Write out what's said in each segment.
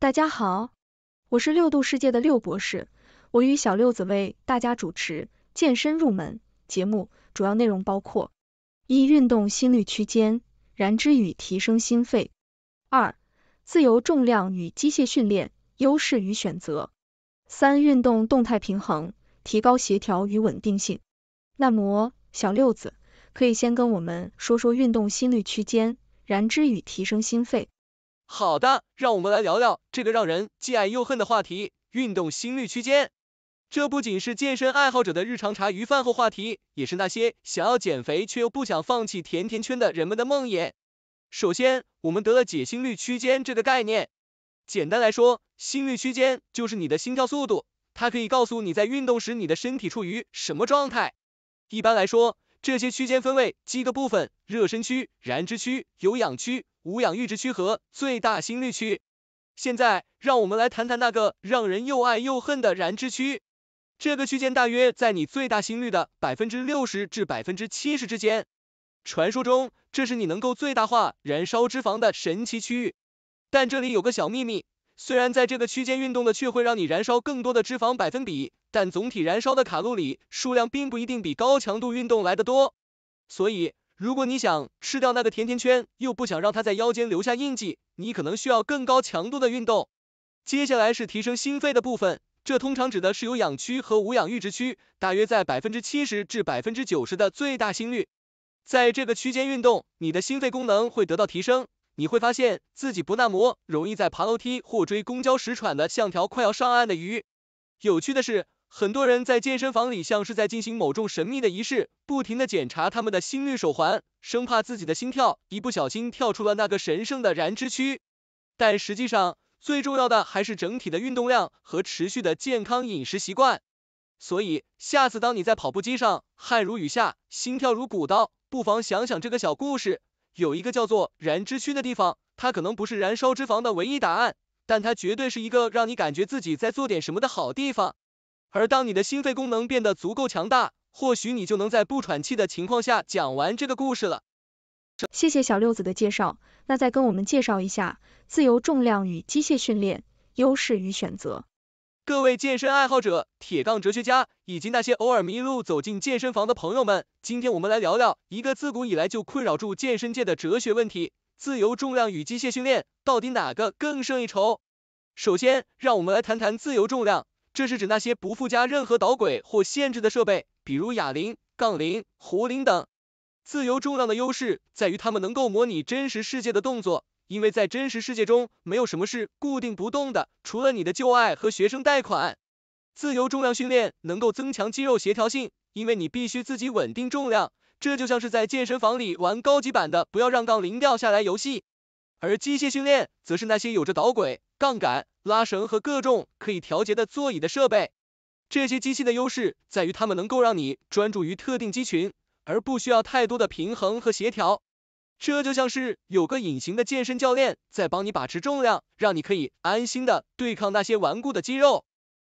大家好，我是六度世界的六博士，我与小六子为大家主持健身入门节目。主要内容包括：一、运动心率区间燃脂与提升心肺；二、自由重量与机械训练优势与选择；三、运动动态平衡提高协调与稳定性。那么，小六子可以先跟我们说说运动心率区间燃脂与提升心肺。好的，让我们来聊聊这个让人既爱又恨的话题——运动心率区间。这不仅是健身爱好者的日常茶余饭后话题，也是那些想要减肥却又不想放弃甜甜圈的人们的梦魇。首先，我们得了解心率区间这个概念。简单来说，心率区间就是你的心跳速度，它可以告诉你在运动时你的身体处于什么状态。一般来说，这些区间分为几个部分：热身区、燃脂区、有氧区。无氧阈值区和最大心率区。现在，让我们来谈谈那个让人又爱又恨的燃脂区。这个区间大约在你最大心率的百分之六十至百分之七十之间。传说中，这是你能够最大化燃烧脂肪的神奇区域。但这里有个小秘密，虽然在这个区间运动的却会让你燃烧更多的脂肪百分比，但总体燃烧的卡路里数量并不一定比高强度运动来的多。所以，如果你想吃掉那个甜甜圈，又不想让它在腰间留下印记，你可能需要更高强度的运动。接下来是提升心肺的部分，这通常指的是有氧区和无氧阈值区，大约在百分之七十至百分之九十的最大心率。在这个区间运动，你的心肺功能会得到提升，你会发现自己不那么容易在爬楼梯或追公交时喘的像条快要上岸的鱼。有趣的是，很多人在健身房里像是在进行某种神秘的仪式，不停地检查他们的心率手环，生怕自己的心跳一不小心跳出了那个神圣的燃脂区。但实际上，最重要的还是整体的运动量和持续的健康饮食习惯。所以，下次当你在跑步机上汗如雨下，心跳如鼓刀，不妨想想这个小故事。有一个叫做燃脂区的地方，它可能不是燃烧脂肪的唯一答案，但它绝对是一个让你感觉自己在做点什么的好地方。而当你的心肺功能变得足够强大，或许你就能在不喘气的情况下讲完这个故事了。谢谢小六子的介绍，那再跟我们介绍一下自由重量与机械训练优势与选择。各位健身爱好者、铁杠哲学家以及那些偶尔迷路走进健身房的朋友们，今天我们来聊聊一个自古以来就困扰住健身界的哲学问题：自由重量与机械训练到底哪个更胜一筹？首先，让我们来谈谈自由重量。这是指那些不附加任何导轨或限制的设备，比如哑铃、杠铃、壶铃等。自由重量的优势在于它们能够模拟真实世界的动作，因为在真实世界中没有什么是固定不动的，除了你的旧爱和学生贷款。自由重量训练能够增强肌肉协调性，因为你必须自己稳定重量，这就像是在健身房里玩高级版的不要让杠铃掉下来游戏。而机械训练则是那些有着导轨。杠杆、拉绳和各种可以调节的座椅的设备。这些机器的优势在于它们能够让你专注于特定肌群，而不需要太多的平衡和协调。这就像是有个隐形的健身教练在帮你把持重量，让你可以安心的对抗那些顽固的肌肉。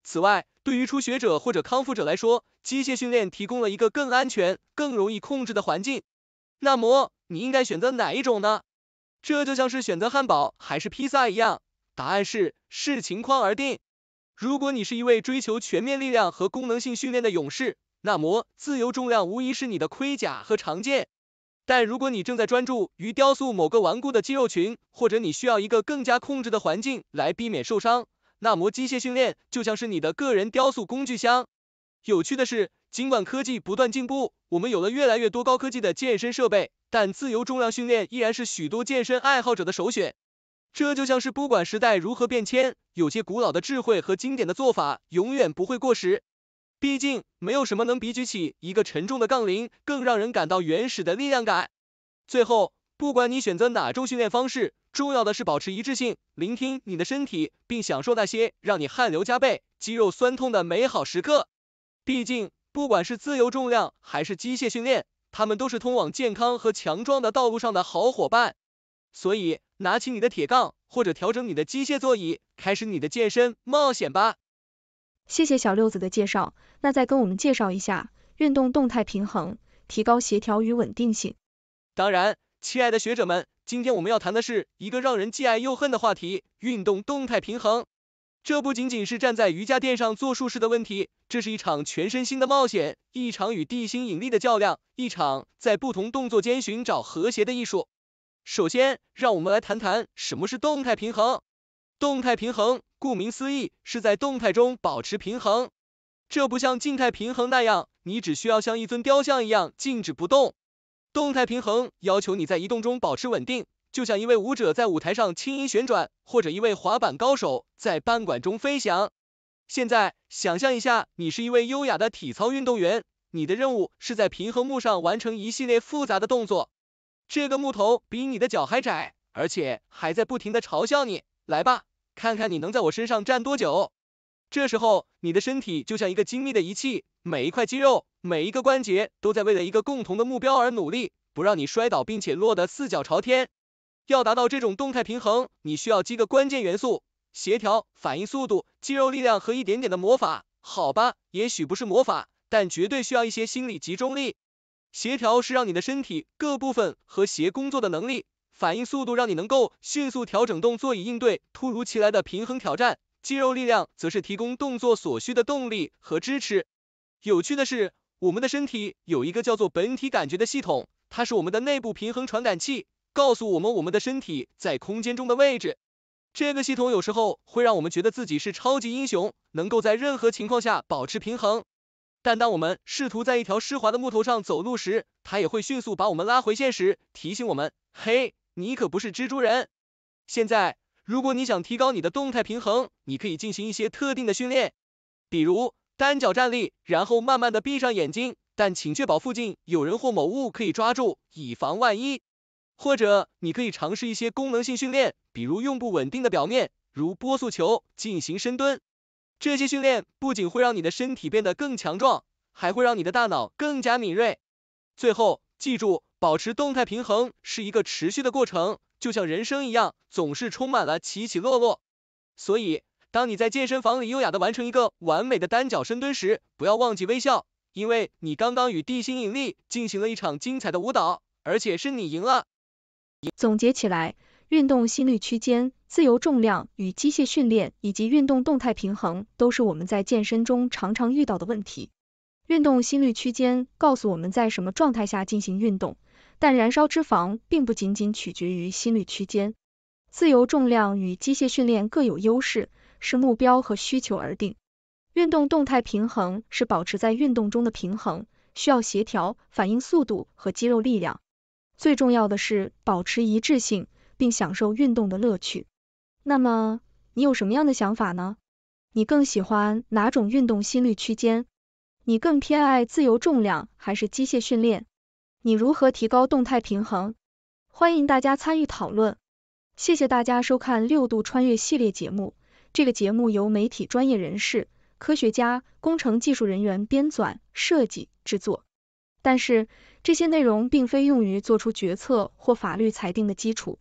此外，对于初学者或者康复者来说，机械训练提供了一个更安全、更容易控制的环境。那么，你应该选择哪一种呢？这就像是选择汉堡还是披萨一样。答案是视情况而定。如果你是一位追求全面力量和功能性训练的勇士，那么自由重量无疑是你的盔甲和长剑。但如果你正在专注于雕塑某个顽固的肌肉群，或者你需要一个更加控制的环境来避免受伤，那么机械训练就像是你的个人雕塑工具箱。有趣的是，尽管科技不断进步，我们有了越来越多高科技的健身设备，但自由重量训练依然是许多健身爱好者的首选。这就像是不管时代如何变迁，有些古老的智慧和经典的做法永远不会过时。毕竟，没有什么能比举起一个沉重的杠铃更让人感到原始的力量感。最后，不管你选择哪种训练方式，重要的是保持一致性，聆听你的身体，并享受那些让你汗流浃背、肌肉酸痛的美好时刻。毕竟，不管是自由重量还是机械训练，它们都是通往健康和强壮的道路上的好伙伴。所以，拿起你的铁杠，或者调整你的机械座椅，开始你的健身冒险吧。谢谢小六子的介绍，那再跟我们介绍一下运动动态平衡，提高协调与稳定性。当然，亲爱的学者们，今天我们要谈的是一个让人既爱又恨的话题——运动动态平衡。这不仅仅是站在瑜伽垫上做术式的问题，这是一场全身心的冒险，一场与地心引力的较量，一场在不同动作间寻找和谐的艺术。首先，让我们来谈谈什么是动态平衡。动态平衡，顾名思义，是在动态中保持平衡。这不像静态平衡那样，你只需要像一尊雕像一样静止不动。动态平衡要求你在移动中保持稳定，就像一位舞者在舞台上轻盈旋转，或者一位滑板高手在半管中飞翔。现在，想象一下，你是一位优雅的体操运动员，你的任务是在平衡木上完成一系列复杂的动作。这个木头比你的脚还窄，而且还在不停的嘲笑你。来吧，看看你能在我身上站多久。这时候，你的身体就像一个精密的仪器，每一块肌肉，每一个关节，都在为了一个共同的目标而努力，不让你摔倒并且落得四脚朝天。要达到这种动态平衡，你需要几个关键元素：协调、反应速度、肌肉力量和一点点的魔法。好吧，也许不是魔法，但绝对需要一些心理集中力。协调是让你的身体各部分和谐工作的能力，反应速度让你能够迅速调整动作以应对突如其来的平衡挑战，肌肉力量则是提供动作所需的动力和支持。有趣的是，我们的身体有一个叫做本体感觉的系统，它是我们的内部平衡传感器，告诉我们我们的身体在空间中的位置。这个系统有时候会让我们觉得自己是超级英雄，能够在任何情况下保持平衡。但当我们试图在一条湿滑的木头上走路时，它也会迅速把我们拉回现实，提醒我们：嘿，你可不是蜘蛛人。现在，如果你想提高你的动态平衡，你可以进行一些特定的训练，比如单脚站立，然后慢慢的闭上眼睛，但请确保附近有人或某物可以抓住，以防万一。或者，你可以尝试一些功能性训练，比如用不稳定的表面，如波速球，进行深蹲。这些训练不仅会让你的身体变得更强壮，还会让你的大脑更加敏锐。最后，记住保持动态平衡是一个持续的过程，就像人生一样，总是充满了起起落落。所以，当你在健身房里优雅地完成一个完美的单脚深蹲时，不要忘记微笑，因为你刚刚与地心引力进行了一场精彩的舞蹈，而且是你赢了。总结起来。运动心率区间、自由重量与机械训练，以及运动动态平衡，都是我们在健身中常常遇到的问题。运动心率区间告诉我们，在什么状态下进行运动，但燃烧脂肪并不仅仅取决于心率区间。自由重量与机械训练各有优势，视目标和需求而定。运动动态平衡是保持在运动中的平衡，需要协调、反应速度和肌肉力量。最重要的是保持一致性。并享受运动的乐趣。那么你有什么样的想法呢？你更喜欢哪种运动心率区间？你更偏爱自由重量还是机械训练？你如何提高动态平衡？欢迎大家参与讨论。谢谢大家收看六度穿越系列节目。这个节目由媒体专业人士、科学家、工程技术人员编纂、设计、制作。但是这些内容并非用于做出决策或法律裁定的基础。